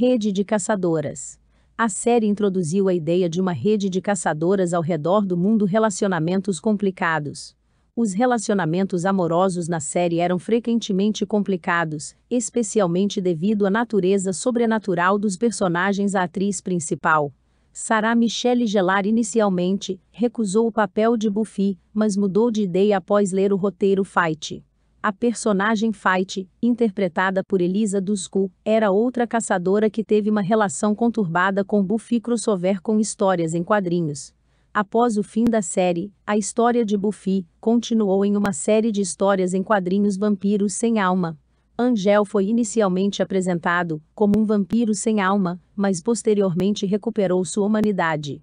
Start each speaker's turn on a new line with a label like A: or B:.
A: Rede de caçadoras. A série introduziu a ideia de uma rede de caçadoras ao redor do mundo relacionamentos complicados. Os relacionamentos amorosos na série eram frequentemente complicados, especialmente devido à natureza sobrenatural dos personagens. A atriz principal, Sarah Michelle Gellar, inicialmente recusou o papel de Buffy, mas mudou de ideia após ler o roteiro Fight. A personagem Fight, interpretada por Elisa Dusko, era outra caçadora que teve uma relação conturbada com Buffy crossover com histórias em quadrinhos. Após o fim da série, a história de Buffy continuou em uma série de histórias em quadrinhos Vampiros Sem Alma. Angel foi inicialmente apresentado como um vampiro sem alma, mas posteriormente recuperou
B: sua humanidade.